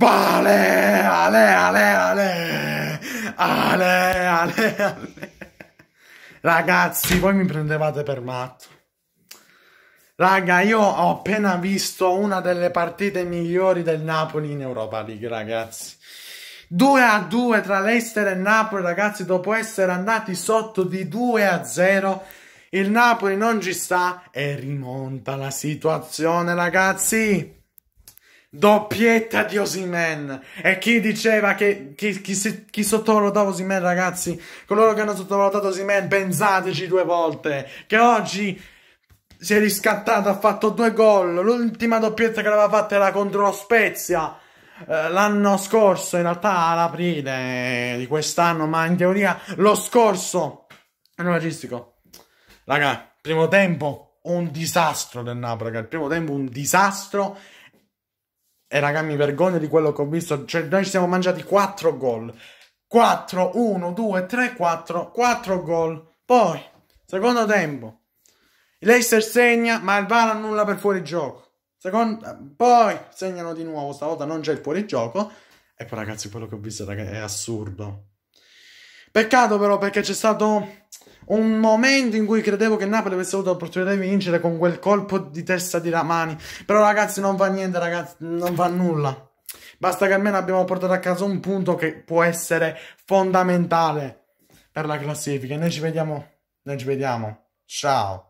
Ale, ale, ale, ale, ale, ale, Ragazzi, voi mi prendevate per matto. Raga, io ho appena visto una delle partite migliori del Napoli in Europa League, ragazzi. 2 a 2 tra l'Ester e Napoli, ragazzi, dopo essere andati sotto di 2 a 0. Il Napoli non ci sta e rimonta la situazione, ragazzi. Doppietta di Osimen. E chi diceva che chi, chi, chi sottovalutava Osimen, ragazzi, coloro che hanno sottovalutato Osimen, pensateci due volte. Che oggi si è riscattato, ha fatto due gol. L'ultima doppietta che aveva fatta era contro lo Spezia. Eh, l'anno scorso, in realtà l'aprile di quest'anno, ma in teoria lo scorso. Anno logistico. Raga, primo tempo un disastro del Napoli, raga. Il primo tempo un disastro e eh, raga, mi vergogno di quello che ho visto. Cioè, noi ci siamo mangiati 4 gol. 4, 1, 2, 3, 4, 4 gol. Poi, secondo tempo, Leicester segna, ma il VAR annulla per fuori gioco. Secondo, poi segnano di nuovo, stavolta non c'è il fuori gioco. E poi ragazzi, quello che ho visto raga, è assurdo. Peccato però perché c'è stato un momento in cui credevo che Napoli avesse avuto l'opportunità di vincere con quel colpo di testa di Ramani. Però ragazzi non fa niente, ragazzi, non fa nulla. Basta che almeno abbiamo portato a casa un punto che può essere fondamentale per la classifica. Noi ci vediamo, noi ci vediamo. Ciao.